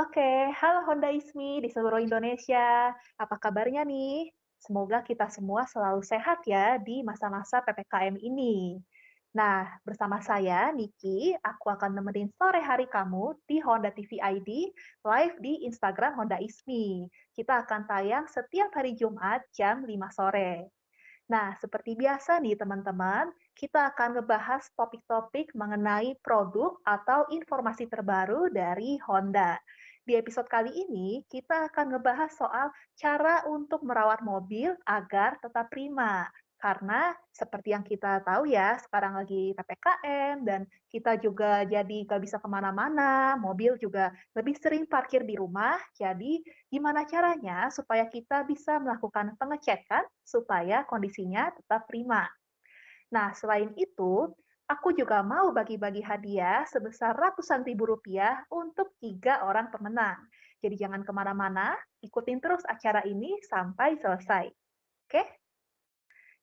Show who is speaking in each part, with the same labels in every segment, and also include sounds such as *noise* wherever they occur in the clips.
Speaker 1: Oke, halo Honda Ismi di seluruh Indonesia. Apa kabarnya nih? Semoga kita semua selalu sehat ya di masa-masa PPKM ini. Nah, bersama saya, Niki, aku akan nemenin sore hari kamu di Honda TV ID, live di Instagram Honda Ismi. Kita akan tayang setiap hari Jumat jam 5 sore. Nah, seperti biasa nih teman-teman, kita akan ngebahas topik-topik mengenai produk atau informasi terbaru dari Honda. Di episode kali ini, kita akan ngebahas soal cara untuk merawat mobil agar tetap prima. Karena seperti yang kita tahu ya, sekarang lagi PPKM dan kita juga jadi nggak bisa kemana-mana, mobil juga lebih sering parkir di rumah. Jadi gimana caranya supaya kita bisa melakukan pengecekan supaya kondisinya tetap prima. Nah, selain itu, Aku juga mau bagi-bagi hadiah sebesar ratusan ribu rupiah untuk tiga orang pemenang. Jadi jangan kemana-mana, ikutin terus acara ini sampai selesai. Oke?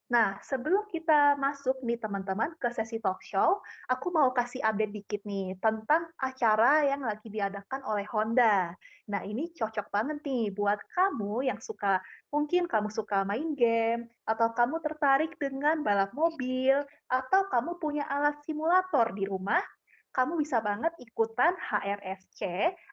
Speaker 1: Nah, sebelum kita masuk nih teman-teman ke sesi talk show, aku mau kasih update dikit nih tentang acara yang lagi diadakan oleh Honda. Nah, ini cocok banget nih buat kamu yang suka, mungkin kamu suka main game, atau kamu tertarik dengan balap mobil, atau kamu punya alat simulator di rumah, kamu bisa banget ikutan HRSC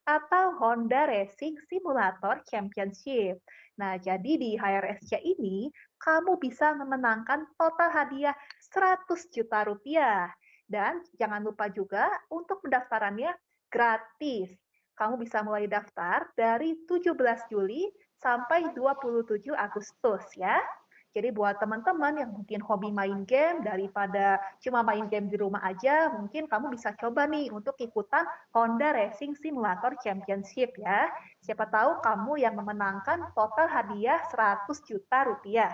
Speaker 1: atau Honda Racing Simulator Championship. Nah, jadi di HRSC ini, kamu bisa memenangkan total hadiah 100 juta rupiah. Dan jangan lupa juga untuk pendaftarannya gratis. Kamu bisa mulai daftar dari 17 Juli sampai 27 Agustus ya. Jadi buat teman-teman yang mungkin hobi main game daripada cuma main game di rumah aja, mungkin kamu bisa coba nih untuk ikutan Honda Racing Simulator Championship ya. Siapa tahu kamu yang memenangkan total hadiah 100 juta rupiah.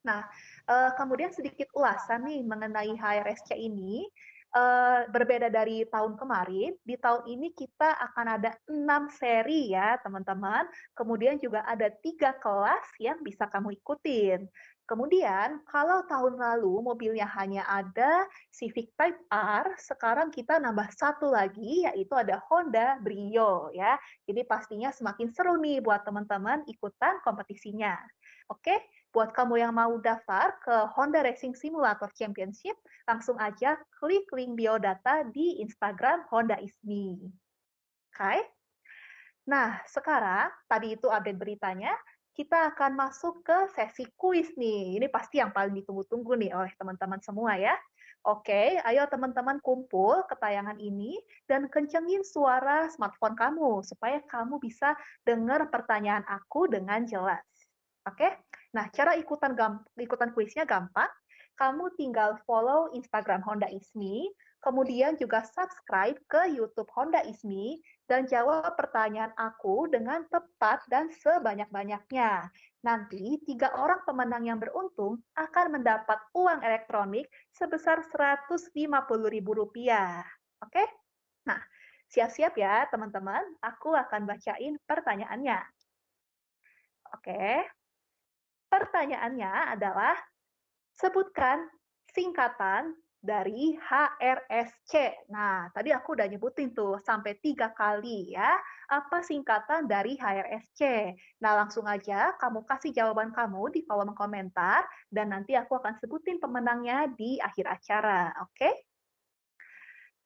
Speaker 1: Nah, eh, kemudian sedikit ulasan nih mengenai HRSC ini. Uh, berbeda dari tahun kemarin, di tahun ini kita akan ada enam seri ya teman-teman. Kemudian juga ada tiga kelas yang bisa kamu ikutin. Kemudian kalau tahun lalu mobilnya hanya ada Civic Type R, sekarang kita nambah satu lagi yaitu ada Honda Brio ya. Jadi pastinya semakin seru nih buat teman-teman ikutan kompetisinya. Oke, Buat kamu yang mau daftar ke Honda Racing Simulator Championship, langsung aja klik link biodata di Instagram Honda ISMI. Oke? Nah, sekarang tadi itu update beritanya, kita akan masuk ke sesi kuis nih. Ini pasti yang paling ditunggu-tunggu nih oleh teman-teman semua ya. Oke, ayo teman-teman kumpul ke tayangan ini dan kencengin suara smartphone kamu supaya kamu bisa dengar pertanyaan aku dengan jelas. Oke? Nah, cara ikutan ikutan kuisnya gampang. Kamu tinggal follow Instagram Honda Ismi, kemudian juga subscribe ke YouTube Honda Ismi dan jawab pertanyaan aku dengan tepat dan sebanyak-banyaknya. Nanti, tiga orang pemenang yang beruntung akan mendapat uang elektronik sebesar Rp150.000. Oke? Nah, siap-siap ya teman-teman. Aku akan bacain pertanyaannya. Oke. Pertanyaannya adalah, sebutkan singkatan dari HRSC. Nah, tadi aku udah nyebutin tuh sampai tiga kali ya, apa singkatan dari HRSC. Nah, langsung aja kamu kasih jawaban kamu di kolom komentar, dan nanti aku akan sebutin pemenangnya di akhir acara, oke? Okay?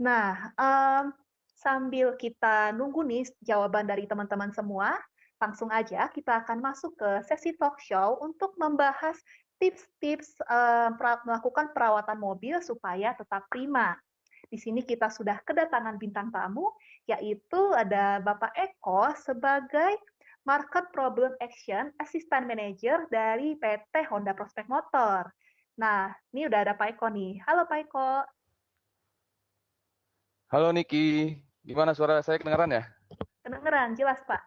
Speaker 1: Nah, um, sambil kita nunggu nih jawaban dari teman-teman semua, langsung aja kita akan masuk ke sesi talk show untuk membahas tips-tips eh, melakukan perawatan mobil supaya tetap prima. Di sini kita sudah kedatangan bintang tamu, yaitu ada Bapak Eko sebagai Market Problem Action Assistant Manager dari PT Honda Prospek Motor. Nah, ini udah ada Pak Eko nih. Halo Pak Eko.
Speaker 2: Halo Niki, gimana suara saya kedengeran ya?
Speaker 1: Kedengeran, jelas Pak.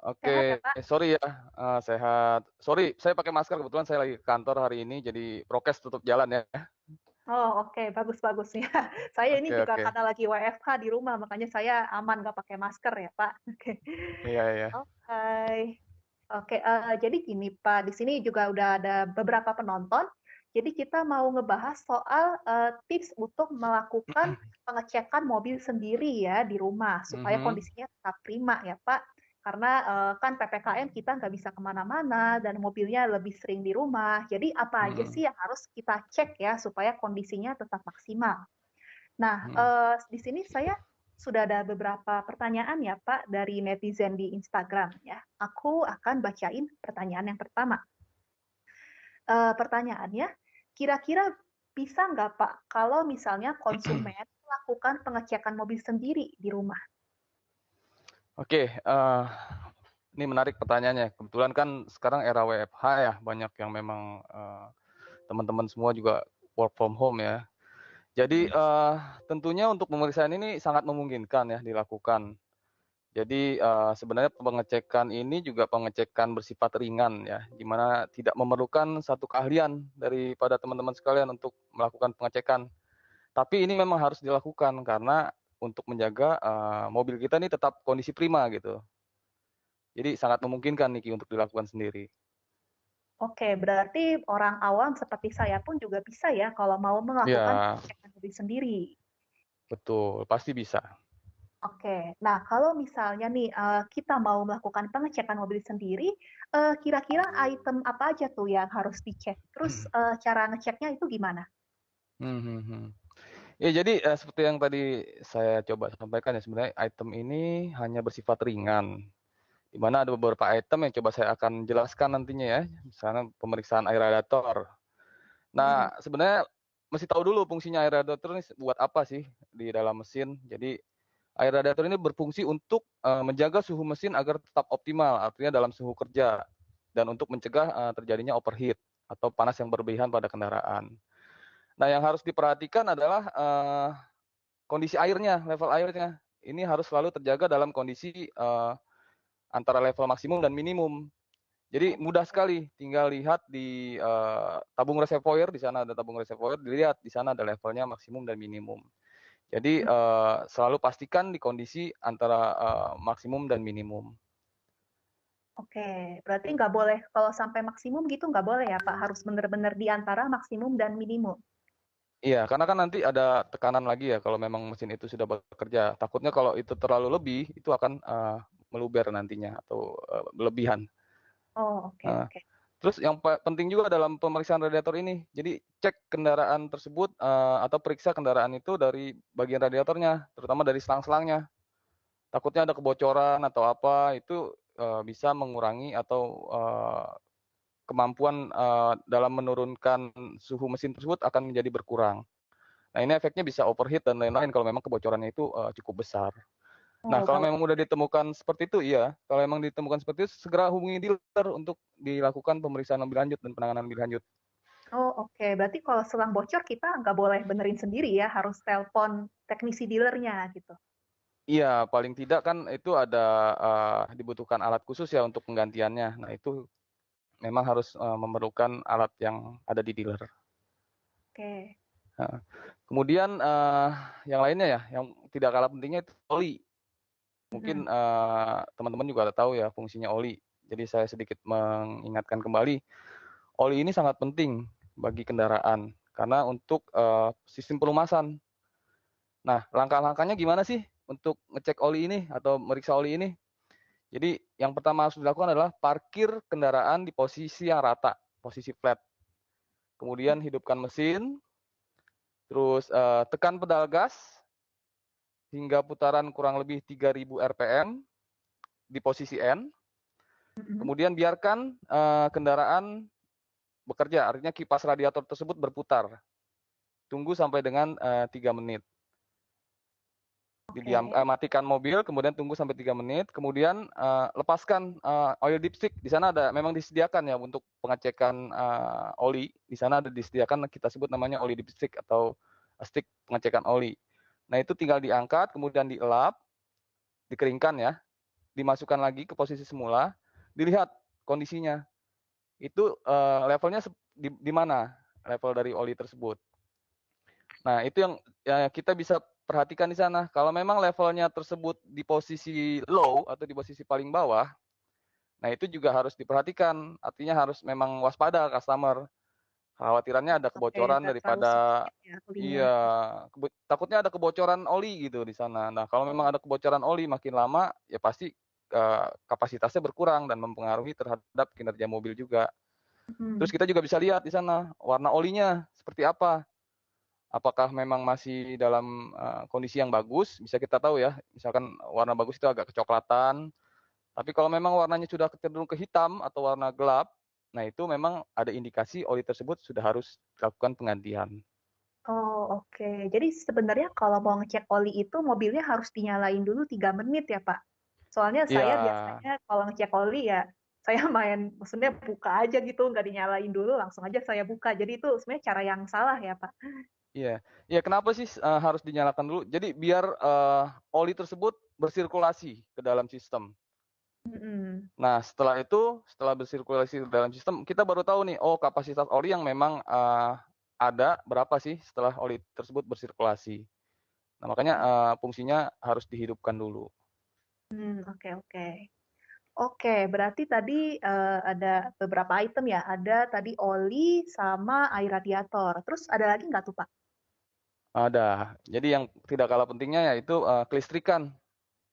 Speaker 2: Oke, okay. Ya, eh, sorry ya, uh, sehat. Sorry, saya pakai masker kebetulan saya lagi ke kantor hari ini, jadi prokes tutup jalan ya.
Speaker 1: Oh oke, okay. bagus bagus ya. *laughs* Saya okay, ini juga okay. karena lagi WFH di rumah, makanya saya aman nggak pakai masker ya Pak. *laughs* Oke. Okay. Iya iya. Oke. Okay. Eh, oke, okay, uh, eh, jadi gini Pak, di sini juga udah ada beberapa penonton. Jadi kita mau ngebahas soal uh, tips untuk melakukan *clears throat* pengecekan mobil sendiri ya di rumah supaya mm -hmm. kondisinya tetap prima ya Pak karena uh, kan ppkm kita nggak bisa kemana-mana dan mobilnya lebih sering di rumah jadi apa hmm. aja sih yang harus kita cek ya supaya kondisinya tetap maksimal nah hmm. uh, di sini saya sudah ada beberapa pertanyaan ya Pak dari netizen di Instagram ya aku akan bacain pertanyaan yang pertama uh, pertanyaannya kira-kira bisa nggak Pak kalau misalnya konsumen melakukan pengecekan mobil sendiri di rumah
Speaker 2: Oke, uh, ini menarik pertanyaannya. Kebetulan kan sekarang era WFH ya, banyak yang memang teman eh, teman-teman semua juga work from home ya. Jadi uh, tentunya untuk pemeriksaan ini sangat memungkinkan ya dilakukan. Jadi uh, sebenarnya pengecekan ini juga pengecekan bersifat ringan ya, di mana tidak memerlukan satu keahlian daripada teman-teman sekalian untuk melakukan pengecekan. Tapi ini memang harus dilakukan karena untuk menjaga uh, mobil kita ini tetap kondisi prima gitu. Jadi sangat memungkinkan Niki untuk dilakukan sendiri.
Speaker 1: Oke, berarti orang awam seperti saya pun juga bisa ya kalau mau iya. melakukan pengecekan ya. mobil sendiri.
Speaker 2: Betul, pasti bisa.
Speaker 1: Oke, nah kalau misalnya nih kita mau melakukan pengecekan mobil sendiri, kira-kira item apa aja tuh yang harus dicek? Terus hmm. cara ngeceknya itu gimana? Hmm,
Speaker 2: hmm, hmm. Ya jadi eh, seperti yang tadi saya coba sampaikan ya sebenarnya item ini hanya bersifat ringan. Di mana ada beberapa item yang coba saya akan jelaskan nantinya ya, misalnya pemeriksaan air radiator. Nah, hmm. sebenarnya mesti tahu dulu fungsinya air radiator ini buat apa sih di dalam mesin. Jadi air radiator ini berfungsi untuk eh, menjaga suhu mesin agar tetap optimal, artinya dalam suhu kerja dan untuk mencegah eh, terjadinya overheat atau panas yang berlebihan pada kendaraan. Nah, yang harus diperhatikan adalah uh, kondisi airnya, level airnya. Ini harus selalu terjaga dalam kondisi uh, antara level maksimum dan minimum. Jadi mudah sekali, tinggal lihat di uh, tabung reservoir, di sana ada tabung reservoir, dilihat di sana ada levelnya maksimum dan minimum. Jadi uh, selalu pastikan di kondisi antara uh, maksimum dan minimum.
Speaker 1: Oke, berarti nggak boleh kalau sampai maksimum gitu nggak boleh ya Pak, harus benar-benar di antara maksimum dan minimum.
Speaker 2: Iya, karena kan nanti ada tekanan lagi ya kalau memang mesin itu sudah bekerja. Takutnya kalau itu terlalu lebih, itu akan uh, meluber nantinya atau uh, berlebihan.
Speaker 1: Oh, oke. Okay, nah. okay.
Speaker 2: Terus yang penting juga dalam pemeriksaan radiator ini, jadi cek kendaraan tersebut uh, atau periksa kendaraan itu dari bagian radiatornya, terutama dari selang-selangnya. Takutnya ada kebocoran atau apa, itu uh, bisa mengurangi atau uh, kemampuan uh, dalam menurunkan suhu mesin tersebut akan menjadi berkurang. Nah ini efeknya bisa overheat dan lain-lain kalau memang kebocorannya itu uh, cukup besar. Oh, nah, kalau, memang udah ditemukan seperti itu, iya. Kalau memang ditemukan seperti itu, segera hubungi dealer untuk dilakukan pemeriksaan lebih lanjut dan penanganan lebih lanjut.
Speaker 1: Oh, oke. Okay. Berarti kalau selang bocor kita nggak boleh benerin sendiri ya, harus telepon teknisi dealernya gitu.
Speaker 2: Iya, paling tidak kan itu ada uh, dibutuhkan alat khusus ya untuk penggantiannya. Nah, itu memang harus uh, memerlukan alat yang ada di dealer. Oke. Okay. Nah, kemudian uh, yang lainnya ya, yang tidak kalah pentingnya itu oli. Mungkin hmm. uh, teman-teman juga ada tahu ya fungsinya oli. Jadi saya sedikit mengingatkan kembali, oli ini sangat penting bagi kendaraan karena untuk uh, sistem pelumasan. Nah, langkah-langkahnya gimana sih untuk ngecek oli ini atau meriksa oli ini? Jadi yang pertama harus dilakukan adalah parkir kendaraan di posisi yang rata, posisi flat. Kemudian hmm. hidupkan mesin, terus uh, tekan pedal gas hingga putaran kurang lebih 3000 RPM di posisi N. Hmm. Kemudian biarkan uh, kendaraan bekerja, artinya kipas radiator tersebut berputar. Tunggu sampai dengan uh, eh, 3 menit okay. uh, eh, matikan mobil kemudian tunggu sampai 3 menit kemudian uh, lepaskan uh, oil dipstick di sana ada memang disediakan ya untuk pengecekan uh, oli di sana ada disediakan kita sebut namanya oli dipstick atau stick pengecekan oli nah itu tinggal diangkat kemudian dielap dikeringkan ya dimasukkan lagi ke posisi semula dilihat kondisinya itu uh, levelnya di, di mana level dari oli tersebut nah itu yang ya, kita bisa perhatikan di sana. Kalau memang levelnya tersebut di posisi low atau di posisi paling bawah, nah itu juga harus diperhatikan. Artinya harus memang waspada customer. Khawatirannya ada kebocoran Oke, daripada
Speaker 1: ya, iya,
Speaker 2: kebo, takutnya ada kebocoran oli gitu di sana. Nah, kalau memang ada kebocoran oli makin lama ya pasti uh, kapasitasnya berkurang dan mempengaruhi terhadap kinerja mobil juga. Hmm. Terus kita juga bisa lihat di sana warna olinya seperti apa apakah memang masih dalam eh, kondisi yang bagus bisa kita tahu ya misalkan warna bagus itu agak kecoklatan tapi kalau memang warnanya sudah cenderung ke hitam atau warna gelap nah itu memang ada indikasi oli tersebut sudah harus dilakukan penggantian
Speaker 1: oh oke okay. jadi sebenarnya kalau mau ngecek oli itu mobilnya harus dinyalain dulu tiga menit ya pak soalnya iya. saya yeah. biasanya kalau ngecek oli ya saya main maksudnya buka aja gitu nggak dinyalain dulu langsung aja saya buka jadi itu sebenarnya cara yang salah ya pak
Speaker 2: Iya, ya kenapa sih uh, harus dinyalakan dulu? Jadi biar uh, oli tersebut bersirkulasi ke dalam sistem. Mm-hmm. Nah setelah itu, setelah bersirkulasi ke dalam sistem, kita baru tahu nih, oh kapasitas oli yang memang uh, ada berapa sih setelah oli tersebut bersirkulasi. Nah makanya uh, fungsinya harus dihidupkan dulu.
Speaker 1: Hmm, oke oke. Oke, berarti tadi uh, ada beberapa item ya. Ada tadi oli sama air radiator. Terus ada lagi nggak tuh Pak?
Speaker 2: Ada. Jadi yang tidak kalah pentingnya yaitu uh, kelistrikan.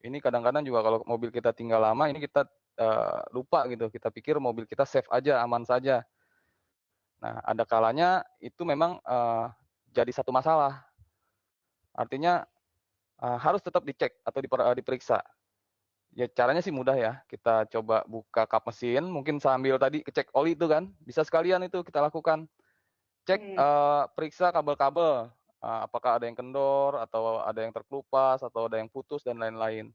Speaker 2: Ini kadang-kadang juga kalau mobil kita tinggal lama, ini kita uh, lupa gitu. Kita pikir mobil kita safe aja, aman saja. Nah, ada kalanya itu memang uh, jadi satu masalah. Artinya uh, harus tetap dicek atau diper, uh, diperiksa. Ya caranya sih mudah ya. Kita coba buka kap mesin, mungkin sambil tadi kecek oli itu kan, bisa sekalian itu kita lakukan.
Speaker 1: Cek uh,
Speaker 2: periksa kabel-kabel, Ah, apakah ada yang kendor atau ada yang terkelupas atau ada yang putus dan lain-lain.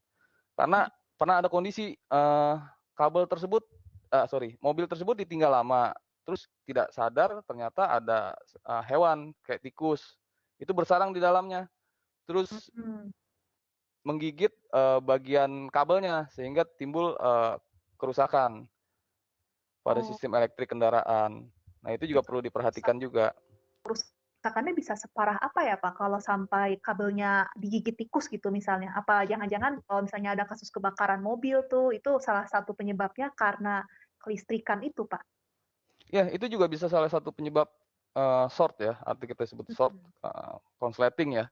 Speaker 2: Karena hmm. pernah ada kondisi uh, kabel tersebut, uh, sorry, mobil tersebut ditinggal lama, terus tidak sadar ternyata ada uh, hewan kayak tikus itu bersarang di dalamnya, terus hmm. menggigit uh, bagian kabelnya sehingga timbul uh, kerusakan pada oh. sistem elektrik kendaraan. Nah itu juga perlu diperhatikan juga
Speaker 1: karena bisa separah apa ya Pak kalau sampai kabelnya digigit tikus gitu misalnya? Apa jangan-jangan kalau misalnya ada kasus kebakaran mobil tuh itu salah satu penyebabnya karena kelistrikan itu Pak?
Speaker 2: Ya itu juga bisa salah satu penyebab uh, eh, short ya, arti kita sebut short uh, eh, konsleting ya.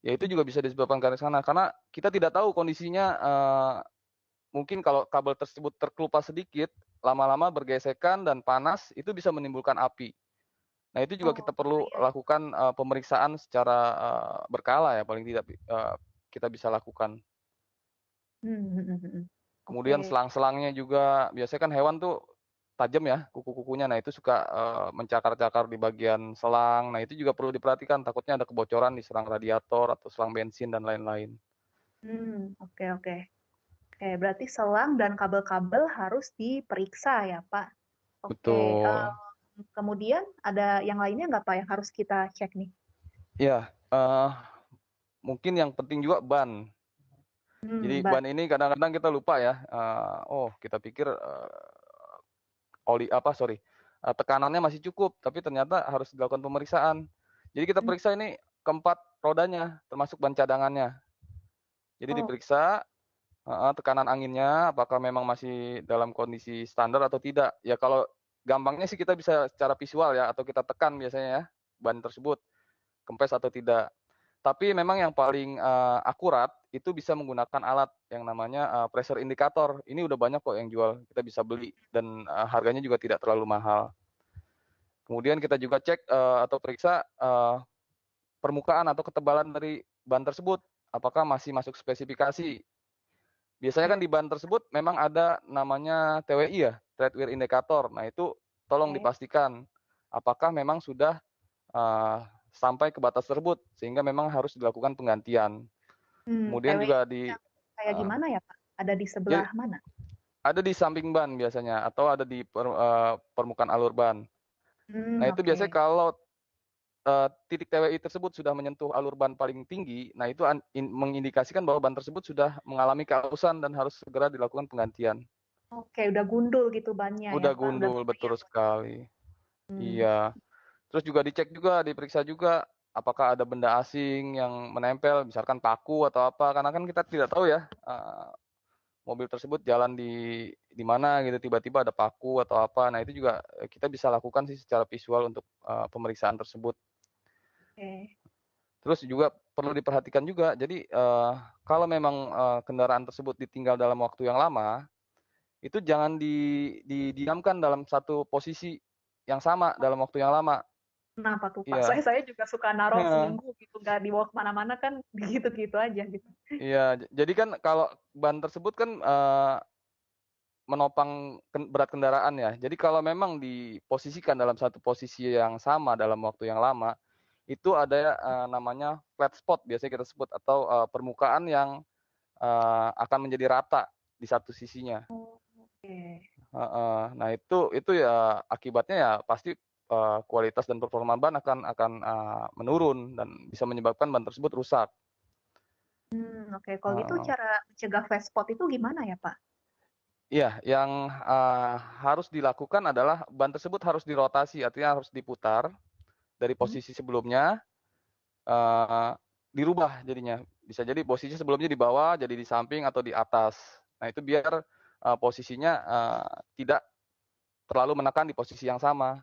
Speaker 2: Ya itu juga bisa disebabkan karena sana karena kita tidak tahu kondisinya uh, mungkin kalau kabel tersebut terkelupas sedikit lama-lama bergesekan dan panas itu bisa menimbulkan api. Nah itu juga oh, kita perlu iya. lakukan uh, pemeriksaan secara uh, berkala ya paling tidak uh, kita bisa lakukan.
Speaker 1: Hmm. hmm, hmm, hmm
Speaker 2: Kemudian okay. selang-selangnya juga biasanya kan hewan tuh tajam ya kuku-kukunya. Nah itu suka uh, mencakar-cakar di bagian selang. Nah itu juga perlu diperhatikan. Takutnya ada kebocoran di selang radiator atau selang bensin dan lain-lain.
Speaker 1: Hmm oke oke. Oke berarti selang dan kabel-kabel harus diperiksa ya Pak. Oke. Betul. Uh, kemudian ada yang lainnya nggak Pak yang harus kita cek nih?
Speaker 2: Ya, uh, mungkin yang penting juga ban.
Speaker 1: Hmm, Jadi ban. ban
Speaker 2: ini kadang-kadang kita lupa ya. Uh, oh, kita pikir uh, oli apa sorry uh, tekanannya masih cukup, tapi ternyata harus dilakukan pemeriksaan. Jadi kita hmm. periksa ini keempat rodanya, termasuk ban cadangannya. Jadi oh. diperiksa tekanan anginnya apakah memang masih dalam kondisi standar atau tidak. Ya kalau gampangnya sih kita bisa secara visual ya atau kita tekan biasanya ya ban tersebut kempes atau tidak. Tapi memang yang paling uh, akurat itu bisa menggunakan alat yang namanya uh, pressure indicator. Ini udah banyak kok yang jual, kita bisa beli dan uh, harganya juga tidak terlalu mahal. Kemudian kita juga cek uh, atau periksa uh, permukaan atau ketebalan dari ban tersebut, apakah masih masuk spesifikasi. Biasanya kan di ban tersebut memang ada namanya TWI ya, threadwear indikator. Nah, itu tolong okay. dipastikan apakah memang sudah uh, sampai ke batas tersebut sehingga memang harus dilakukan penggantian.
Speaker 1: Hmm, Kemudian juga di kayak uh, gimana ya, Pak? Ada di ya, sebelah ya, mana?
Speaker 2: Ada di samping ban biasanya atau ada di per, uh, permukaan alur ban.
Speaker 1: Hmm, nah, itu okay. biasanya
Speaker 2: kalau uh, titik TWI tersebut sudah menyentuh alur ban paling tinggi, nah itu in, mengindikasikan bahwa ban tersebut sudah mengalami keausan dan harus segera dilakukan penggantian.
Speaker 1: Oke, udah gundul gitu banyak. Ya, udah ya, gundul,
Speaker 2: kan? betul sekali. Hmm. Iya. Terus juga dicek juga, diperiksa juga apakah ada benda asing yang menempel, misalkan paku atau apa, karena kan kita tidak tahu ya uh, mobil tersebut jalan di di mana gitu, tiba-tiba ada paku atau apa. Nah itu juga eh, kita bisa lakukan sih secara visual untuk uh, pemeriksaan tersebut. Okay. Terus juga perlu diperhatikan juga, jadi uh, kalau memang uh, kendaraan tersebut ditinggal dalam waktu yang lama, itu jangan di, didiamkan dalam satu posisi yang sama dalam waktu yang lama.
Speaker 1: Kenapa tuh Pak? Ya. Saya saya juga suka naruh ya. seminggu gitu, nggak dibawa kemana-mana kan *laughs* gitu-gitu aja gitu.
Speaker 2: Iya, jadi kan kalau ban tersebut kan uh, menopang berat kendaraan ya. Jadi kalau memang diposisikan dalam satu posisi yang sama dalam waktu yang lama, itu ada uh, namanya flat spot biasanya kita sebut atau uh, permukaan yang uh, akan menjadi rata di satu sisinya. Oh nah itu itu ya akibatnya ya pasti uh, kualitas dan performa ban akan akan uh, menurun dan bisa menyebabkan ban tersebut rusak.
Speaker 1: Hmm, Oke, okay. kalau uh, gitu cara mencegah fast spot itu gimana ya Pak?
Speaker 2: Iya, yang uh, harus dilakukan adalah ban tersebut harus dirotasi, artinya harus diputar dari hmm. posisi hmm. sebelumnya uh, dirubah jadinya. Bisa jadi posisi sebelumnya di bawah, jadi di samping atau di atas. Nah itu biar uh, posisinya uh, tidak terlalu menekan di posisi yang sama.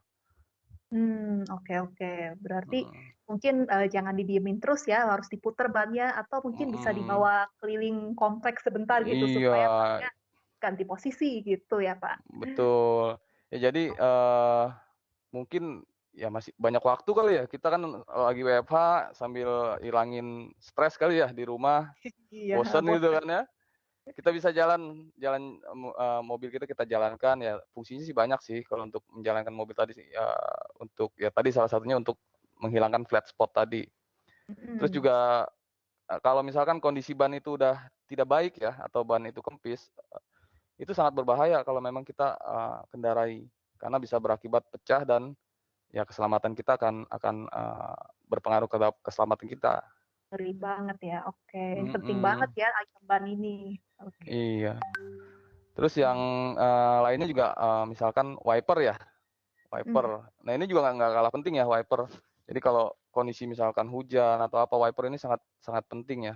Speaker 1: Hmm, oke okay, oke. Okay. Berarti hmm. mungkin uh, jangan didiemin terus ya, harus diputer bannya atau mungkin hmm. bisa dibawa keliling kompleks sebentar gitu iya. supaya ganti posisi gitu ya, Pak.
Speaker 2: Betul. Ya jadi uh, mungkin ya masih banyak waktu kali ya. Kita kan lagi WFH sambil hilangin stres kali ya di rumah. *laughs* Iya, bosen, gitu bosen gitu kan ya kita bisa jalan jalan uh, mobil kita kita jalankan ya fungsinya sih banyak sih kalau untuk menjalankan mobil tadi uh, untuk ya tadi salah satunya untuk menghilangkan flat spot tadi terus juga eh, kalau misalkan kondisi ban itu udah tidak baik ya atau ban itu kempis itu sangat berbahaya kalau memang kita uh, kendarai karena bisa berakibat pecah dan ya keselamatan kita akan akan uh, berpengaruh ke keselamatan kita
Speaker 1: ngeri banget ya. Oke, okay. mm -hmm. penting banget ya ban ini.
Speaker 2: Okay. Iya. Terus yang uh, lainnya juga uh, misalkan wiper ya, wiper. Hmm. Nah ini juga nggak kalah penting ya wiper. Jadi kalau kondisi misalkan hujan atau apa wiper ini sangat sangat penting ya.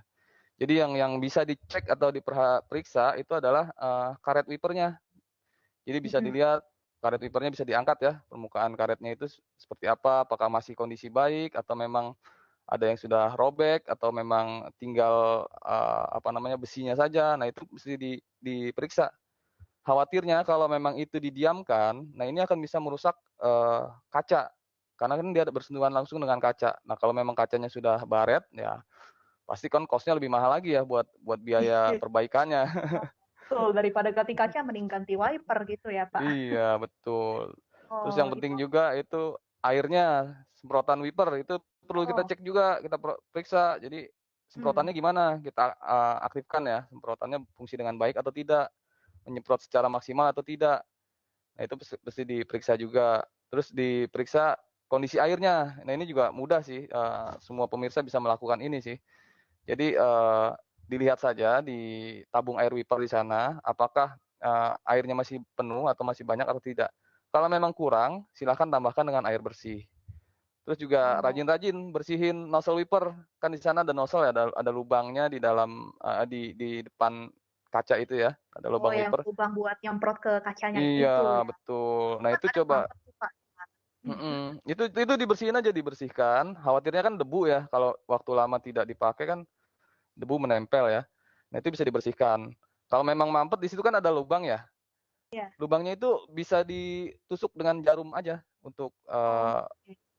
Speaker 2: Jadi yang yang bisa dicek atau diperiksa itu adalah uh, karet wipernya. Jadi bisa hmm. dilihat karet wipernya bisa diangkat ya permukaan karetnya itu seperti apa, apakah masih kondisi baik atau memang ada yang sudah robek atau memang tinggal uh, apa namanya besinya saja. Nah, itu mesti di, diperiksa. Khawatirnya kalau memang itu didiamkan, nah ini akan bisa merusak uh, kaca karena kan dia bersentuhan langsung dengan kaca. Nah, kalau memang kacanya sudah baret ya pasti kan kosnya lebih mahal lagi ya buat buat biaya iya. perbaikannya.
Speaker 1: Betul, daripada ganti kaca mending ganti wiper gitu ya, Pak. Iya,
Speaker 2: betul.
Speaker 1: Oh, Terus yang oh, penting
Speaker 2: itu... juga itu airnya semprotan wiper itu perlu oh. kita cek juga, kita periksa. Jadi semprotannya hmm. gimana? Kita uh, aktifkan ya, semprotannya fungsi dengan baik atau tidak, menyemprot secara maksimal atau tidak. Nah, itu mesti diperiksa juga. Terus diperiksa kondisi airnya. Nah, ini juga mudah sih. Uh, semua pemirsa bisa melakukan ini sih. Jadi uh, dilihat saja di tabung air wiper di sana apakah uh, airnya masih penuh atau masih banyak atau tidak. Kalau memang kurang, silahkan tambahkan dengan air bersih. Terus juga oh. rajin-rajin bersihin nozzle wiper. Kan di sana ada nozzle ya, ada, ada lubangnya di dalam uh, di di depan kaca itu ya. Ada lubang oh, yang wiper.
Speaker 1: lubang buat nyemprot ke kacanya iya, itu. Iya, ya.
Speaker 2: betul. Nah, itu coba Mm -mm. Itu itu dibersihin aja dibersihkan. Khawatirnya kan debu ya. Kalau waktu lama tidak dipakai kan debu menempel ya. Nah itu bisa dibersihkan. Kalau memang mampet di situ kan ada lubang ya. Yeah. Lubangnya itu bisa ditusuk dengan jarum aja untuk uh,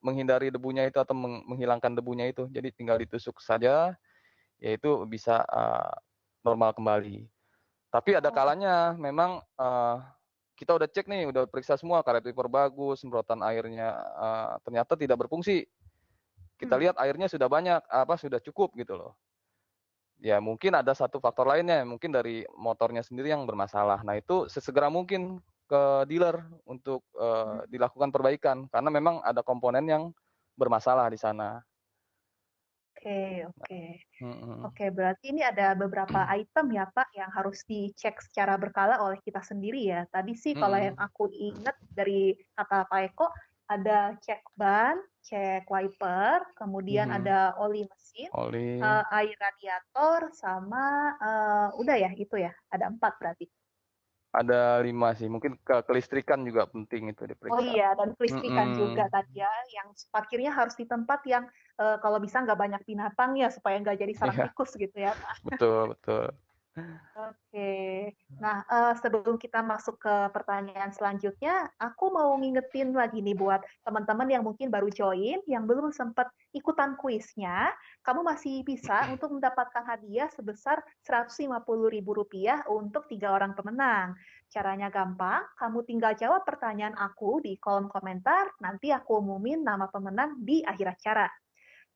Speaker 2: menghindari debunya itu atau menghilangkan debunya itu. Jadi tinggal ditusuk saja, yaitu bisa uh, normal kembali. Tapi ada oh. kalanya memang uh, kita udah cek nih, udah periksa semua karet wiper bagus, semprotan airnya uh, ternyata tidak berfungsi. Kita hmm. lihat airnya sudah banyak, apa sudah cukup gitu loh. Ya mungkin ada satu faktor lainnya, mungkin dari motornya sendiri yang bermasalah. Nah itu sesegera mungkin ke dealer untuk uh, dilakukan perbaikan karena memang ada komponen yang bermasalah di sana.
Speaker 1: Oke, oke. Oke, berarti ini ada beberapa *clears throat* item ya, Pak, yang harus dicek secara berkala oleh kita sendiri ya. Tadi sih -hmm. kalau yang aku ingat dari kata Pak Eko ada cek ban, cek wiper, kemudian hmm. ada oli mesin, oli. Uh, air radiator, sama uh, udah ya itu ya, ada empat berarti
Speaker 2: ada lima sih mungkin ke kelistrikan juga penting itu diperiksa oh iya dan kelistrikan mm -hmm. juga
Speaker 1: tadi ya yang parkirnya harus di tempat yang uh, kalau bisa nggak banyak binatang ya supaya nggak jadi sarang yeah. tikus gitu ya
Speaker 2: betul betul
Speaker 1: Oke, nah eh, sebelum kita masuk ke pertanyaan selanjutnya, aku mau ngingetin lagi nih buat teman-teman yang mungkin baru join, yang belum sempat ikutan kuisnya, kamu masih bisa untuk mendapatkan hadiah sebesar Rp150.000 untuk tiga orang pemenang. Caranya gampang, kamu tinggal jawab pertanyaan aku di kolom komentar, nanti aku umumin nama pemenang di akhir acara.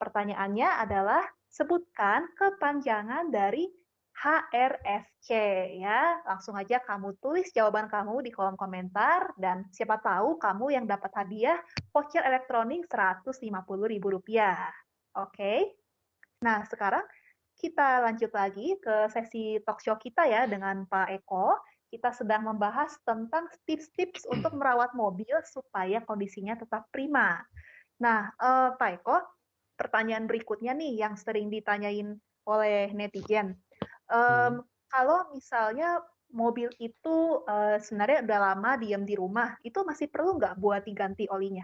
Speaker 1: Pertanyaannya adalah, sebutkan kepanjangan dari HRSC ya. Langsung aja kamu tulis jawaban kamu di kolom komentar dan siapa tahu kamu yang dapat hadiah voucher elektronik Rp150.000. Oke. Nah, sekarang kita lanjut lagi ke sesi talk show kita ya dengan Pak Eko. Kita sedang membahas tentang tips-tips untuk merawat mobil supaya kondisinya tetap prima. Nah, eh, Pak Eko, pertanyaan berikutnya nih yang sering ditanyain oleh netizen Um, Kalau misalnya mobil itu uh, sebenarnya udah lama diam di rumah, itu masih perlu nggak buat diganti olinya?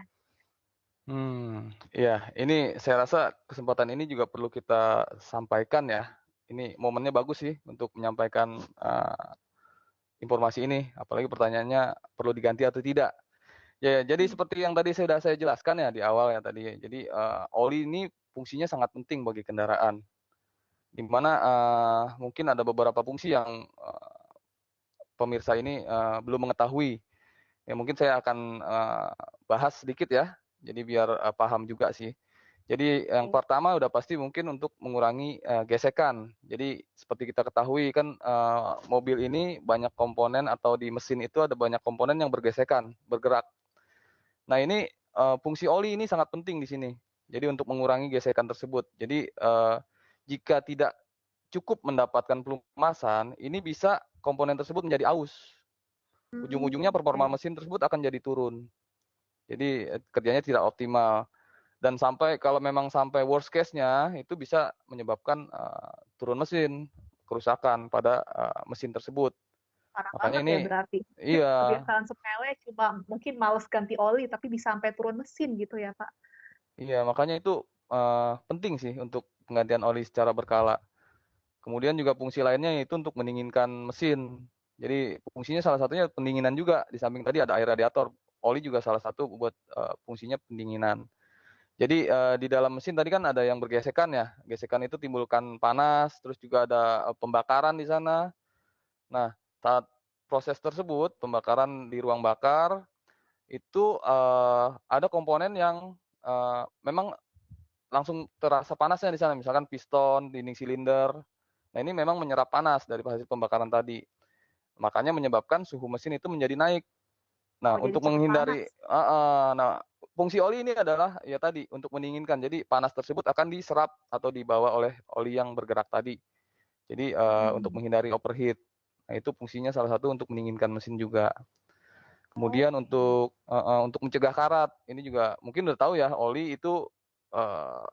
Speaker 2: Hmm, ya ini saya rasa kesempatan ini juga perlu kita sampaikan ya. Ini momennya bagus sih untuk menyampaikan uh, informasi ini, apalagi pertanyaannya perlu diganti atau tidak. Ya, jadi hmm. seperti yang tadi sudah saya jelaskan ya di awal ya tadi. Jadi uh, oli ini fungsinya sangat penting bagi kendaraan dimana uh, eh, mungkin ada beberapa fungsi yang uh, pemirsa ini uh, belum mengetahui. Ya mungkin saya akan uh, bahas sedikit ya, jadi biar uh, paham juga sih. Jadi yang pertama udah pasti mungkin untuk mengurangi uh, gesekan. Jadi seperti kita ketahui kan uh, mobil ini banyak komponen atau di mesin itu ada banyak komponen yang bergesekan, bergerak. Nah ini uh, fungsi oli ini sangat penting di sini. Jadi untuk mengurangi gesekan tersebut. Jadi uh, jika tidak cukup mendapatkan pelumasan, ini bisa komponen tersebut menjadi aus. Hmm, Ujung-ujungnya performa mesin tersebut akan jadi turun. Jadi eh, kerjanya tidak optimal. Dan sampai kalau memang sampai worst case-nya itu bisa menyebabkan uh, turun mesin, kerusakan pada uh, mesin tersebut.
Speaker 1: Parah Makanya ini ya berarti. Iya. Kebiasaan sepele cuma mungkin males ganti oli tapi bisa sampai turun mesin gitu ya, Pak.
Speaker 2: Iya, makanya itu uh, penting sih untuk penggantian oli secara berkala. Kemudian juga fungsi lainnya yaitu untuk mendinginkan mesin. Jadi fungsinya salah satunya pendinginan juga. Di samping tadi ada air radiator, oli juga salah satu buat uh, fungsinya pendinginan. Jadi uh, di dalam mesin tadi kan ada yang bergesekan ya. Gesekan itu timbulkan panas, terus juga ada uh, pembakaran di sana. Nah, saat proses tersebut pembakaran di ruang bakar itu uh, ada komponen yang uh, memang langsung terasa panasnya di sana, misalkan piston, dinding silinder. Nah ini memang menyerap panas dari hasil pembakaran tadi. Makanya menyebabkan suhu mesin itu menjadi naik. Nah oh, untuk menghindari, uh, uh, nah fungsi oli ini adalah ya tadi untuk mendinginkan. Jadi panas tersebut akan diserap atau dibawa oleh oli yang bergerak tadi. Jadi uh, hmm. untuk menghindari overheat. Nah, itu fungsinya salah satu untuk mendinginkan mesin juga. Kemudian oh. untuk uh, uh, untuk mencegah karat, ini juga mungkin udah tahu ya, oli itu uh,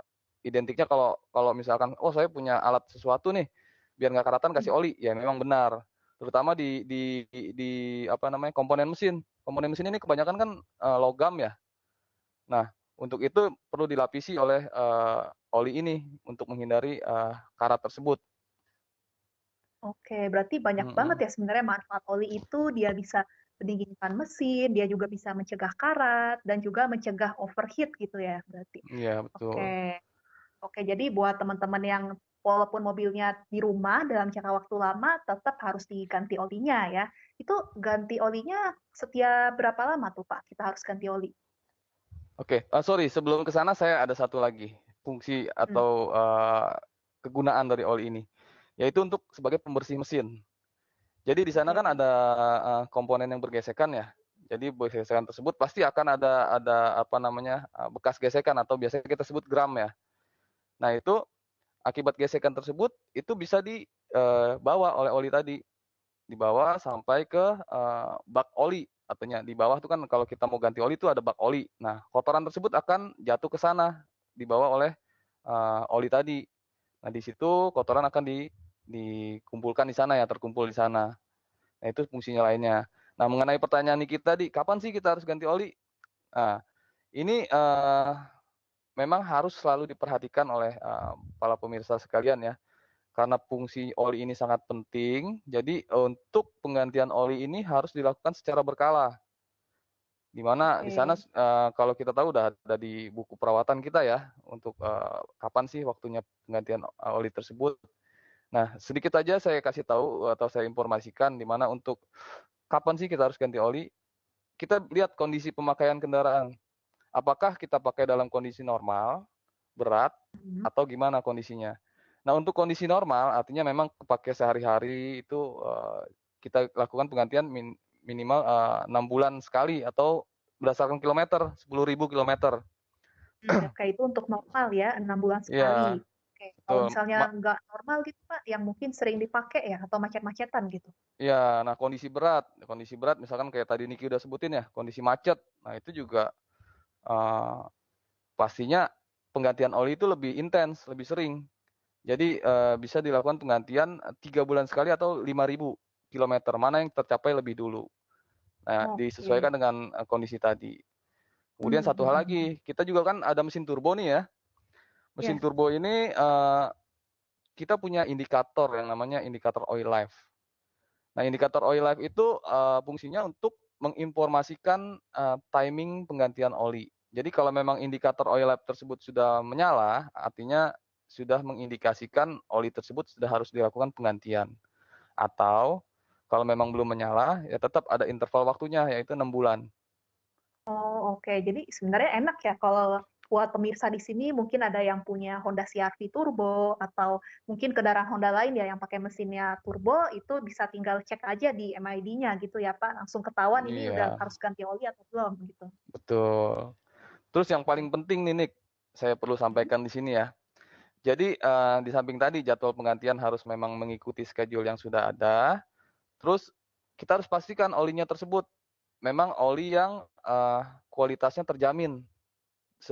Speaker 2: identiknya kalau kalau misalkan oh saya punya alat sesuatu nih biar nggak karatan kasih hmm. oli ya memang benar terutama di di di, di apa namanya komponen mesin komponen mesin ini kebanyakan kan uh, logam ya nah untuk itu perlu dilapisi oleh uh, oli ini untuk menghindari uh, karat tersebut
Speaker 1: oke berarti banyak banget ya sebenarnya manfaat oli itu dia bisa pendinginan mesin, dia juga bisa mencegah karat dan juga mencegah overheat gitu ya berarti.
Speaker 2: Iya betul. Oke,
Speaker 1: oke jadi buat teman-teman yang walaupun mobilnya di rumah dalam jangka waktu lama tetap harus diganti olinya ya. Itu ganti olinya setiap berapa lama tuh Pak? Kita harus ganti oli?
Speaker 2: Oke, okay. uh, sorry sebelum ke sana saya ada satu lagi fungsi hmm. atau hmm. uh, kegunaan dari oli ini, yaitu untuk sebagai pembersih mesin. Jadi di sana iya. kan ada uh, komponen yang bergesekan ya. Jadi bergesekan tersebut pasti akan ada ada apa namanya uh, bekas gesekan atau biasanya kita sebut gram ya. Nah itu akibat gesekan tersebut itu bisa dibawa eh, oleh oli tadi dibawa sampai ke uh, bak oli artinya di bawah itu kan kalau kita mau ganti oli itu ada bak oli. Nah, kotoran tersebut akan jatuh ke sana dibawa oleh uh, oli tadi. Nah, di situ kotoran akan di dikumpulkan di sana ya terkumpul di sana. Nah itu fungsinya lainnya. Nah mengenai pertanyaan kita di kapan sih kita harus ganti oli? Nah ini uh, memang harus selalu diperhatikan oleh uh, para pemirsa sekalian ya. Karena fungsi oli ini sangat penting, jadi untuk penggantian oli ini harus dilakukan secara berkala. Dimana okay. di sana uh, kalau kita tahu udah ada di buku perawatan kita ya untuk uh, kapan sih waktunya penggantian oli tersebut Nah, sedikit aja saya kasih tahu atau saya informasikan di mana untuk kapan sih kita harus ganti oli? Kita lihat kondisi pemakaian kendaraan. Apakah kita pakai dalam kondisi normal, berat, hmm. atau gimana kondisinya? Nah, untuk kondisi normal artinya memang pakai sehari-hari itu eh, kita lakukan penggantian minimal 6 eh, bulan sekali atau berdasarkan kilometer, 10.000 kilometer.
Speaker 1: Oke, nah, itu untuk normal ya, 6 bulan iya. sekali. Ya kalau Betul. misalnya Ma nggak normal gitu Pak, yang mungkin sering dipakai ya atau macet-macetan gitu.
Speaker 2: Ya, nah kondisi berat, kondisi berat misalkan kayak tadi Niki udah sebutin ya, kondisi macet. Nah itu juga uh, pastinya penggantian oli itu lebih intens, lebih sering. Jadi uh, bisa dilakukan penggantian tiga bulan sekali atau 5.000 kilometer mana yang tercapai lebih dulu. Nah oh, disesuaikan dengan eh, kondisi tadi. Kemudian hmm. satu hal hmm, lagi, hmm. kita juga kan ada mesin turbo nih ya. Mesin yeah. turbo ini uh, kita punya indikator yang namanya indikator oil life. Nah, indikator oil life itu uh, fungsinya untuk menginformasikan uh, timing penggantian oli. Jadi kalau memang indikator oil life tersebut sudah menyala, artinya sudah mengindikasikan oli tersebut sudah harus dilakukan penggantian. Atau kalau memang belum menyala, ya tetap ada interval waktunya yaitu 6 bulan.
Speaker 1: Oh, oke. Okay. Jadi sebenarnya enak ya kalau buat pemirsa di sini mungkin ada yang punya Honda CR-V turbo atau mungkin kendaraan Honda lain ya yang pakai mesinnya turbo itu bisa tinggal cek aja di MID-nya gitu ya Pak, langsung ketahuan ini iya. udah harus ganti oli atau belum gitu.
Speaker 2: Betul. Terus yang paling penting nih Nick, saya perlu sampaikan di sini ya. Jadi uh, di samping tadi jadwal penggantian harus memang mengikuti schedule yang sudah ada. Terus kita harus pastikan olinya tersebut memang oli yang uh, kualitasnya terjamin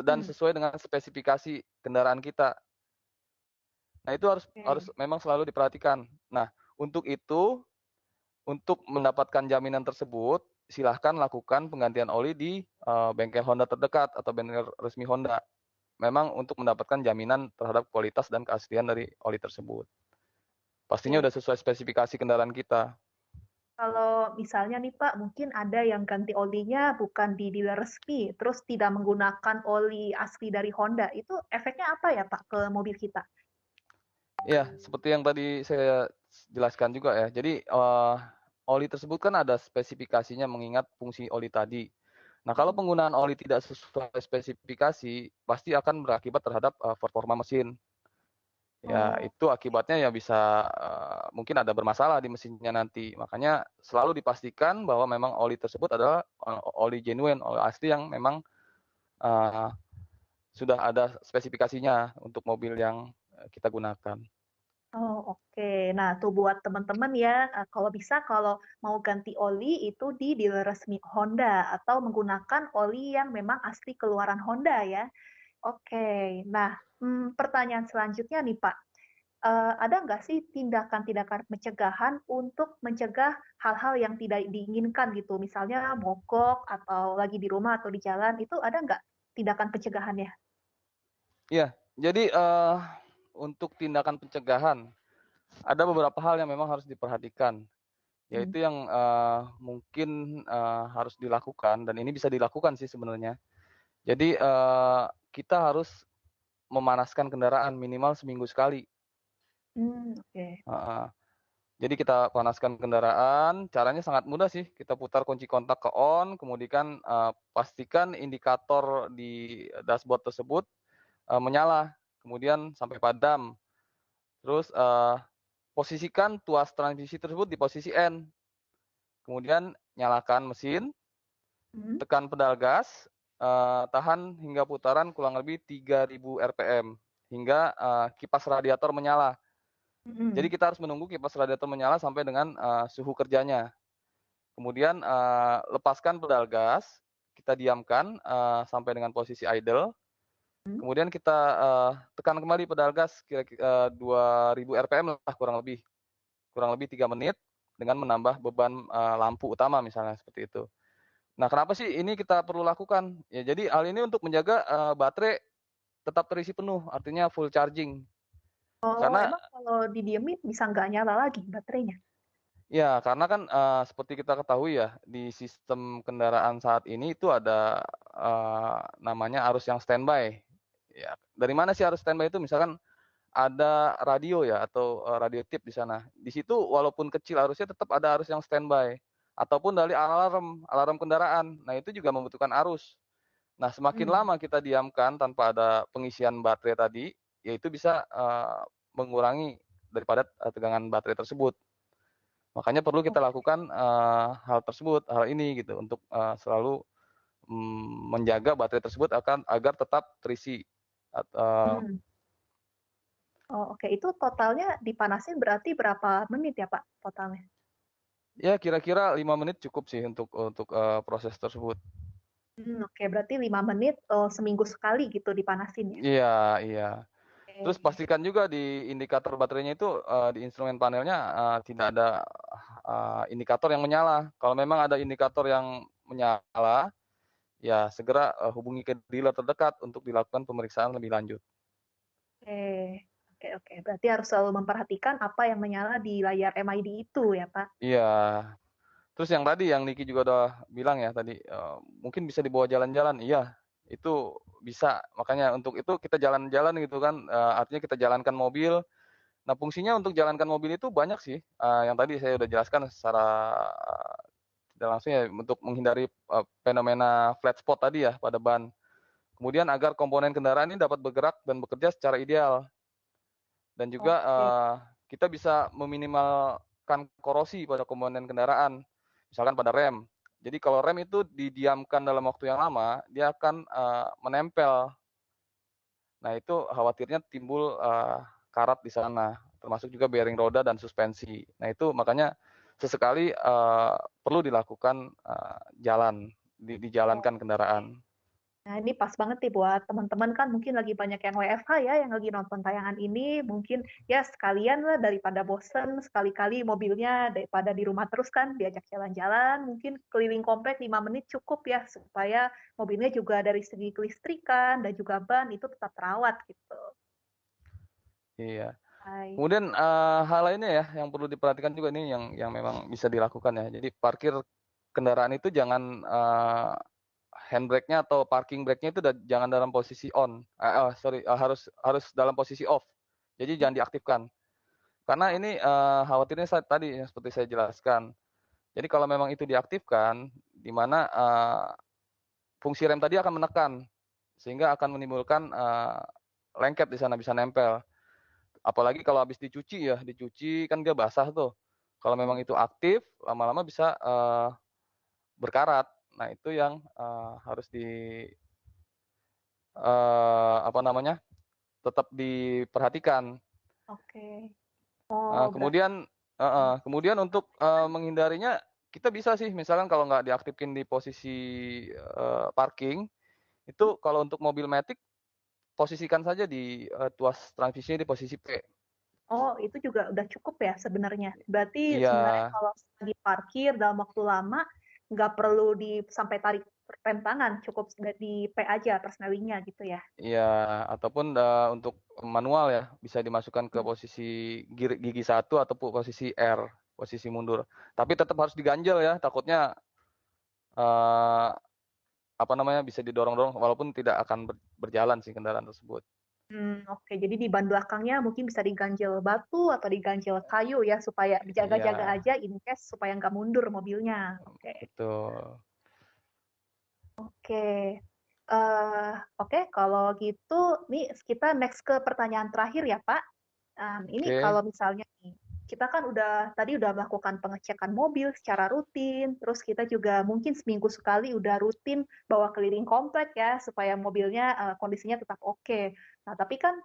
Speaker 2: dan hmm. sesuai dengan spesifikasi kendaraan kita. Nah, itu harus okay. harus memang selalu diperhatikan. Nah, untuk itu untuk mendapatkan jaminan tersebut, silahkan lakukan penggantian oli di uh, bengkel Honda terdekat atau bengkel resmi Honda. Memang untuk mendapatkan jaminan terhadap kualitas dan keaslian dari oli tersebut. Pastinya sudah sesuai spesifikasi kendaraan kita.
Speaker 1: Kalau misalnya nih Pak, mungkin ada yang ganti olinya bukan di dealer resmi, terus tidak menggunakan oli asli dari Honda, itu efeknya apa ya Pak ke mobil kita?
Speaker 2: Ya, seperti yang tadi saya jelaskan juga ya. Jadi uh, oli tersebut kan ada spesifikasinya mengingat fungsi oli tadi. Nah, kalau penggunaan oli tidak sesuai spesifikasi, pasti akan berakibat terhadap uh, performa mesin ya oh. itu akibatnya ya bisa uh, mungkin ada bermasalah di mesinnya nanti makanya selalu dipastikan bahwa memang oli tersebut adalah eh, oli genuine oli asli yang memang uh, sudah ada spesifikasinya untuk mobil yang kita gunakan.
Speaker 1: Oh oke, okay. nah tuh buat teman-teman ya, kalau bisa kalau mau ganti oli itu di dealer resmi Honda atau menggunakan oli yang memang asli keluaran Honda ya. Oke, nah hmm, pertanyaan selanjutnya nih Pak, eh, ada nggak sih tindakan-tindakan pencegahan untuk mencegah hal-hal yang tidak diinginkan gitu, misalnya mogok atau lagi di rumah atau di jalan itu ada nggak tindakan pencegahannya?
Speaker 2: Iya, jadi uh, untuk tindakan pencegahan ada beberapa hal yang memang harus diperhatikan, hmm. yaitu yang uh, mungkin uh, harus dilakukan dan ini bisa dilakukan sih sebenarnya. Jadi uh, kita harus memanaskan kendaraan minimal seminggu sekali.
Speaker 1: Mm, Okay.
Speaker 2: Uh, jadi kita panaskan kendaraan, caranya sangat mudah sih. Kita putar kunci kontak ke on, kemudian uh, eh, pastikan indikator di dashboard tersebut uh, menyala, kemudian sampai padam. Terus uh, posisikan tuas transmisi tersebut di posisi N. Kemudian nyalakan mesin, hmm. tekan pedal gas, uh, tahan hingga putaran kurang lebih 3000 RPM hingga uh, kipas radiator menyala. Mm. Jadi kita harus menunggu kipas radiator menyala sampai dengan uh, suhu kerjanya. Kemudian uh, lepaskan pedal gas, kita diamkan uh, sampai dengan posisi idle. Mm. Kemudian kita uh, tekan kembali pedal gas kira-kira uh, 2000 RPM lah kurang lebih. Kurang lebih 3 menit dengan menambah beban uh, lampu utama misalnya seperti itu. Nah, kenapa sih ini kita perlu lakukan? Ya, jadi hal ini untuk menjaga uh, baterai tetap terisi penuh, artinya full charging.
Speaker 1: Oh, karena emang kalau didiemin bisa nggak nyala lagi baterainya?
Speaker 2: Ya, karena kan uh, seperti kita ketahui ya di sistem kendaraan saat ini itu ada uh, namanya arus yang standby. Ya, dari mana sih arus standby itu? Misalkan ada radio ya atau radio tip di sana. Di situ walaupun kecil arusnya tetap ada arus yang standby ataupun dari alarm alarm kendaraan. Nah, itu juga membutuhkan arus. Nah, semakin hmm. lama kita diamkan tanpa ada pengisian baterai tadi, yaitu bisa uh, mengurangi daripada eh, tegangan baterai tersebut. Makanya perlu kita oh. lakukan uh, hal tersebut, hal ini gitu untuk uh, selalu um, menjaga baterai tersebut akan agar tetap terisi. Uh, hmm.
Speaker 1: Oh, oke. Okay. Itu totalnya dipanasin berarti berapa menit ya, Pak, totalnya?
Speaker 2: ya kira-kira lima menit cukup sih untuk untuk uh, proses tersebut.
Speaker 1: Hmm, Oke, okay. berarti lima menit uh, seminggu sekali gitu dipanasin ya?
Speaker 2: Iya, iya. Okay. Terus pastikan juga di indikator baterainya itu uh, di instrumen panelnya uh, tidak ada uh, indikator yang menyala. Kalau memang ada indikator yang menyala, ya segera uh, hubungi ke dealer terdekat untuk dilakukan pemeriksaan lebih lanjut.
Speaker 1: Oke. Okay oke oke. Berarti harus selalu memperhatikan apa yang menyala di layar MID itu ya Pak?
Speaker 2: Iya. Terus yang tadi yang Niki juga udah bilang ya tadi uh, mungkin bisa dibawa jalan-jalan. Iya, itu bisa. Makanya untuk itu kita jalan-jalan gitu kan. Uh, artinya kita jalankan mobil. Nah fungsinya untuk jalankan mobil itu banyak sih. Uh, yang tadi saya udah jelaskan secara uh, langsung ya untuk menghindari uh, fenomena flat spot tadi ya pada ban. Kemudian agar komponen kendaraan ini dapat bergerak dan bekerja secara ideal. Dan juga okay. uh, eh, kita bisa meminimalkan korosi pada komponen kendaraan, misalkan pada rem. Jadi kalau rem itu didiamkan dalam waktu yang lama, dia akan uh, menempel. Nah itu khawatirnya timbul uh, karat di sana, termasuk juga bearing roda dan suspensi. Nah itu makanya sesekali uh, perlu dilakukan uh, jalan, di, dijalankan oh. kendaraan.
Speaker 1: Nah, ini pas banget nih buat teman-teman kan mungkin lagi banyak yang WFH ya, yang lagi nonton tayangan ini, mungkin ya sekalian lah daripada bosen sekali-kali mobilnya daripada di rumah terus kan diajak jalan-jalan, mungkin keliling komplek 5 menit cukup ya supaya mobilnya juga dari segi kelistrikan dan juga ban itu tetap terawat gitu. Iya. Hai.
Speaker 2: Kemudian uh, hal lainnya ya yang perlu diperhatikan juga ini yang yang memang bisa dilakukan ya. Jadi parkir kendaraan itu jangan uh, handbrake-nya atau parking brake-nya itu jangan dalam posisi on. Uh, uh, sorry, uh, harus harus dalam posisi off. Jadi jangan diaktifkan. Karena ini uh, khawatirnya saya, tadi yang seperti saya jelaskan. Jadi kalau memang itu diaktifkan, di mana uh, fungsi rem tadi akan menekan, sehingga akan menimbulkan uh, lengket di sana bisa nempel. Apalagi kalau habis dicuci ya, dicuci kan dia basah tuh. Kalau memang itu aktif, lama-lama bisa uh, berkarat Nah, itu yang uh, harus di uh, apa namanya? tetap diperhatikan.
Speaker 1: Oke. Okay. Nah, oh, uh, kemudian
Speaker 2: uh, uh, kemudian untuk uh, menghindarinya kita bisa sih misalkan kalau nggak diaktifkan di posisi uh, parking itu kalau untuk mobil matic posisikan saja di uh, tuas transmisinya di posisi
Speaker 1: P. Oh, itu juga udah cukup ya sebenarnya. Berarti yeah. sebenarnya kalau parkir dalam waktu lama nggak perlu di sampai tarik rem tangan cukup di P aja persnelingnya gitu ya
Speaker 2: iya ataupun uh, untuk manual ya bisa dimasukkan ke hmm. posisi gigi satu ataupun posisi R posisi mundur tapi tetap harus diganjel ya takutnya uh, apa namanya bisa didorong-dorong walaupun tidak akan berjalan sih kendaraan tersebut
Speaker 1: Hmm, oke, jadi di ban belakangnya mungkin bisa diganjel batu atau diganjel kayu ya supaya jaga jaga iya. aja in case supaya nggak mundur mobilnya. Oke.
Speaker 2: Okay. Betul.
Speaker 1: Oke. Okay. Uh, eh, oke, okay, kalau gitu nih kita next ke pertanyaan terakhir ya, Pak. Um, ini okay. kalau misalnya nih, kita kan udah tadi udah melakukan pengecekan mobil secara rutin, terus kita juga mungkin seminggu sekali udah rutin bawa keliling komplek ya supaya mobilnya uh, kondisinya tetap oke. Okay. Nah, tapi kan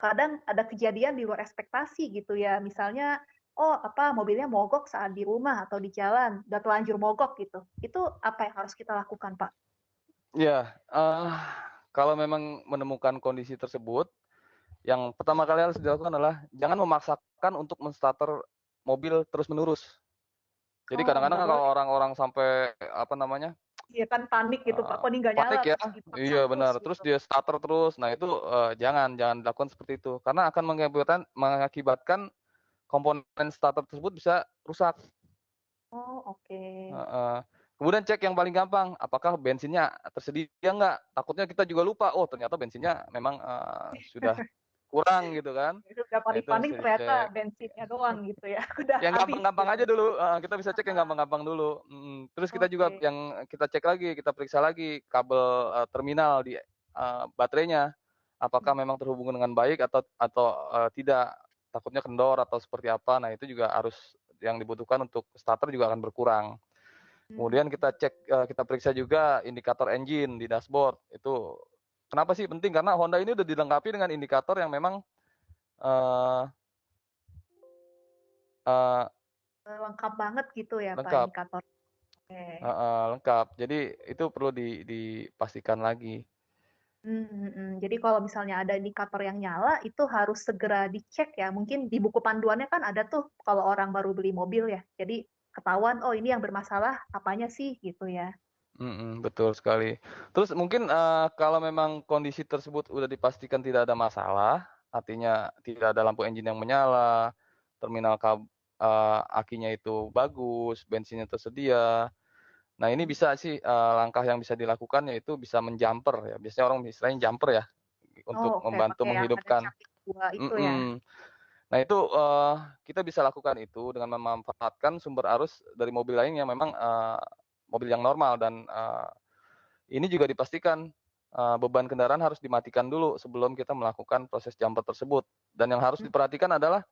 Speaker 1: kadang ada kejadian di luar ekspektasi gitu ya. Misalnya, oh apa mobilnya mogok saat di rumah atau di jalan, udah terlanjur mogok gitu. Itu apa yang harus kita lakukan, Pak?
Speaker 2: Ya, uh, kalau memang menemukan kondisi tersebut, yang pertama kali harus dilakukan adalah jangan memaksakan untuk menstarter mobil terus menerus. Jadi oh, kadang-kadang oh, kalau orang-orang sampai apa namanya
Speaker 1: Iya kan panik gitu, Pak. Kok ini nggak nyala? Panik ya. Iya,
Speaker 2: gitu, iya benar. Terus gitu. dia starter terus. Nah itu uh, jangan jangan dilakukan seperti itu karena akan mengakibatkan mengakibatkan komponen starter tersebut bisa rusak.
Speaker 1: Oh oke. Okay. Uh,
Speaker 2: uh. Kemudian cek yang paling gampang, apakah bensinnya tersedia nggak? Takutnya kita juga lupa, oh ternyata bensinnya memang uh, sudah *laughs* kurang gitu kan.
Speaker 1: Udah paling paling ternyata bensinnya doang gitu ya. *laughs* Udah yang
Speaker 2: gampang-gampang gitu. aja dulu, eh, kita bisa cek yang gampang-gampang dulu. Terus kita okay. juga yang kita cek lagi, kita periksa lagi kabel uh, terminal di uh, baterainya, apakah hmm. memang terhubung dengan baik atau atau uh, tidak. Takutnya kendor atau seperti apa. Nah itu juga harus yang dibutuhkan untuk starter juga akan berkurang. Hmm. Kemudian kita cek, kita periksa juga indikator engine di dashboard itu Kenapa sih penting? Karena Honda ini udah dilengkapi dengan indikator yang memang uh, uh,
Speaker 1: lengkap banget gitu ya lengkap. Pak indikator. Okay. Uh,
Speaker 2: uh, lengkap. Jadi itu perlu di, dipastikan lagi.
Speaker 1: Hmm, hmm, hmm, jadi kalau misalnya ada indikator yang nyala itu harus segera dicek ya. Mungkin di buku panduannya kan ada tuh kalau orang baru beli mobil ya. Jadi ketahuan oh ini yang bermasalah apanya sih gitu ya.
Speaker 2: Mm-mm, betul sekali. Terus mungkin uh, kalau memang kondisi tersebut sudah dipastikan tidak ada masalah, artinya tidak ada lampu engine yang menyala, terminal kab, uh, akinya itu bagus, bensinnya tersedia. Nah ini bisa sih uh, langkah yang bisa dilakukan yaitu bisa menjumper ya. Biasanya orang misalnya jumper ya untuk oh, okay. membantu menghidupkan. itu ya. Nah itu uh, kita bisa lakukan itu dengan memanfaatkan sumber arus dari mobil lain yang memang uh, mobil yang normal dan uh, ini juga dipastikan uh, beban kendaraan harus dimatikan dulu sebelum kita melakukan proses jumper tersebut. Dan yang harus hmm. diperhatikan adalah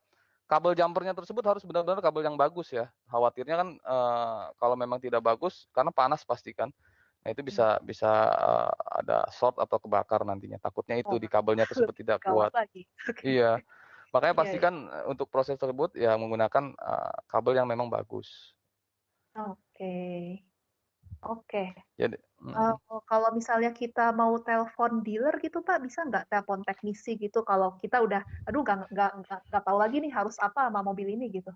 Speaker 2: kabel jumpernya tersebut harus benar-benar kabel yang bagus ya. Khawatirnya kan uh, kalau memang tidak bagus karena panas pastikan. Nah, itu bisa hmm. bisa uh, ada short atau kebakar nantinya. Takutnya itu oh, di kabelnya tersebut *laughs* tidak kuat. *laughs* Okay. Iya. Makanya iya, pastikan yeah, iya. yeah. untuk proses tersebut ya menggunakan uh, kabel yang memang bagus.
Speaker 1: Oke. Okay. Oke.
Speaker 2: Jadi uh,
Speaker 1: kalau misalnya kita mau telepon dealer gitu Pak, bisa nggak telepon teknisi gitu kalau kita udah, aduh nggak nggak nggak tahu lagi nih harus apa sama mobil ini gitu?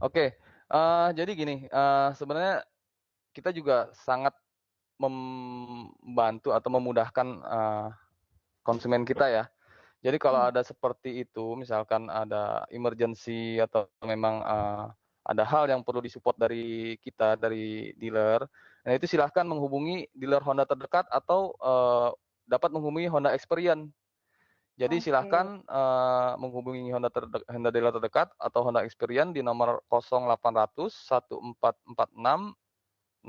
Speaker 2: Oke, Uh, jadi gini, uh, sebenarnya kita juga sangat membantu atau memudahkan, uh, konsumen kita ya. Jadi kalau hmm. ada seperti itu, misalkan ada emergency atau memang, uh, ada hal yang perlu disupport dari kita dari dealer, nah itu silahkan menghubungi dealer Honda terdekat atau uh, dapat menghubungi Honda Experian. Jadi okay. silahkan uh, menghubungi Honda, Honda dealer terdekat atau Honda Experian di nomor 0800 1446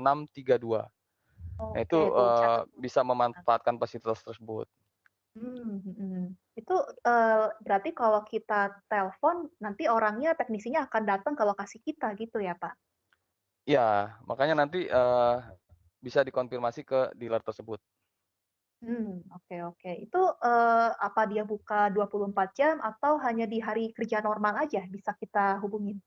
Speaker 2: 632. Okay,
Speaker 1: nah itu uh,
Speaker 2: bisa memanfaatkan fasilitas tersebut.
Speaker 1: Hmm, hmm, Itu, uh, berarti kalau kita telepon nanti orangnya, teknisinya akan datang ke lokasi kita gitu ya, Pak?
Speaker 2: Ya, makanya nanti, uh, bisa dikonfirmasi ke dealer tersebut.
Speaker 1: Hmm, oke oke. Itu, uh, apa dia buka 24 jam atau hanya di hari kerja normal aja bisa kita hubungin?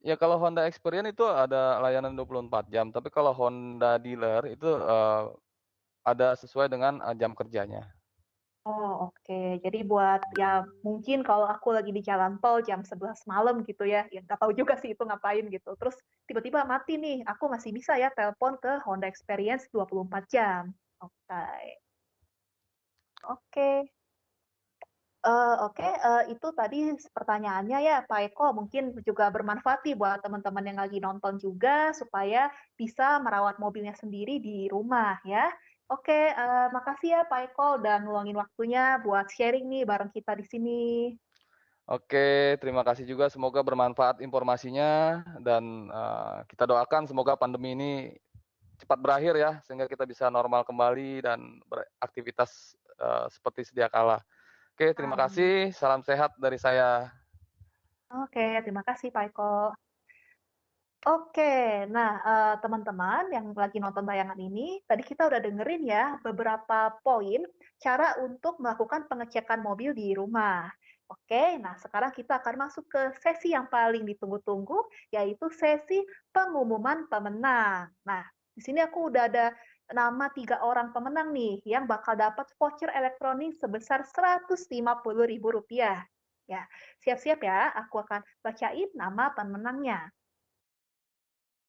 Speaker 2: Ya kalau Honda Experience itu ada layanan 24 jam, tapi kalau Honda dealer itu, uh, ada sesuai dengan, jam kerjanya.
Speaker 1: Oh, oke. Jadi buat ya mungkin kalau aku lagi di jalan tol jam 11 malam gitu ya, yang nggak tahu juga sih itu ngapain gitu. Terus tiba-tiba mati nih, aku masih bisa ya telepon ke Honda Experience 24 jam. Oke. Oke. Uh, Oke, uh, itu tadi pertanyaannya ya Pak Eko mungkin juga bermanfaat nih buat teman-teman yang lagi nonton juga supaya bisa merawat mobilnya sendiri di rumah ya. Oke, uh, makasih ya Pak Eko udah ngeluangin waktunya buat sharing nih bareng kita di sini.
Speaker 2: Oke, terima kasih juga. Semoga bermanfaat informasinya dan uh, kita doakan semoga pandemi ini cepat berakhir ya, sehingga kita bisa normal kembali dan beraktivitas uh, seperti sedia kala. Oke, terima Amin. kasih. Salam sehat dari saya.
Speaker 1: Oke, terima kasih Pak Eko. Oke, nah, eh, teman-teman yang lagi nonton tayangan ini, tadi kita udah dengerin ya beberapa poin cara untuk melakukan pengecekan mobil di rumah. Oke, nah sekarang kita akan masuk ke sesi yang paling ditunggu-tunggu, yaitu sesi pengumuman pemenang. Nah, di sini aku udah ada nama tiga orang pemenang nih yang bakal dapat voucher elektronik sebesar Rp150.000. Ya, siap-siap ya, aku akan bacain nama pemenangnya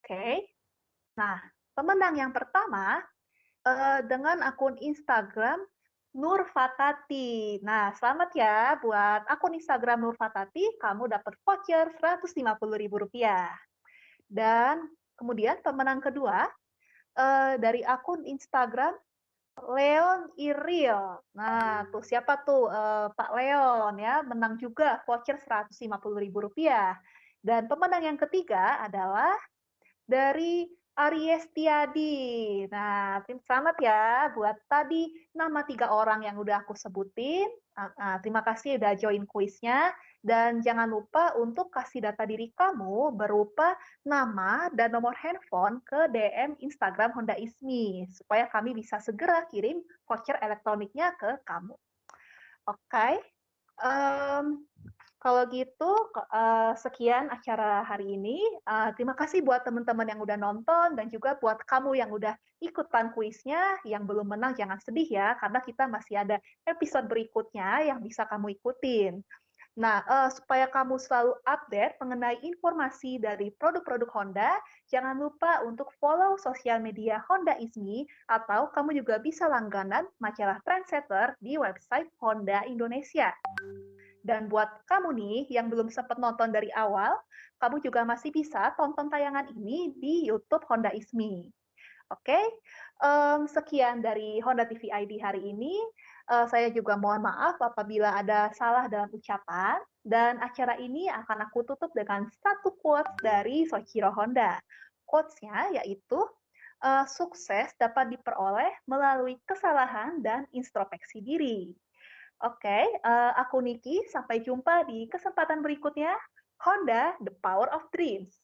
Speaker 1: okay? nah pemenang yang pertama uh, dengan akun Instagram Nur Fatati. Nah, selamat ya buat akun Instagram Nur Fatati, kamu dapat voucher Rp150.000. Dan kemudian pemenang kedua uh, dari akun Instagram Leon Iril. Nah, tuh siapa tuh uh, Pak Leon ya, menang juga voucher Rp150.000. Dan pemenang yang ketiga adalah dari Aries Tiadi. Nah, tim selamat ya buat tadi nama tiga orang yang udah aku sebutin. Ah, ah, terima kasih udah join kuisnya. Dan jangan lupa untuk kasih data diri kamu berupa nama dan nomor handphone ke DM Instagram Honda Ismi. Supaya kami bisa segera kirim voucher elektroniknya ke kamu. Oke. Okay. Um, kalau gitu, eh, sekian acara hari ini. Eh, terima kasih buat teman-teman yang udah nonton dan juga buat kamu yang udah ikutan kuisnya. Yang belum menang jangan sedih ya, karena kita masih ada episode berikutnya yang bisa kamu ikutin. Nah, eh, supaya kamu selalu update mengenai informasi dari produk-produk Honda, jangan lupa untuk follow sosial media Honda ISMI atau kamu juga bisa langganan majalah Trendsetter di website Honda Indonesia. Dan buat kamu nih yang belum sempat nonton dari awal, kamu juga masih bisa tonton tayangan ini di YouTube Honda Ismi. Oke, okay? um, sekian dari Honda TV ID hari ini. Uh, saya juga mohon maaf apabila ada salah dalam ucapan. Dan acara ini akan aku tutup dengan satu quotes dari Sochiro Honda. Quotesnya yaitu, eh, sukses dapat diperoleh melalui kesalahan dan introspeksi diri. Oke, uh, aku Niki. Sampai jumpa di kesempatan berikutnya. Honda, the power of dreams.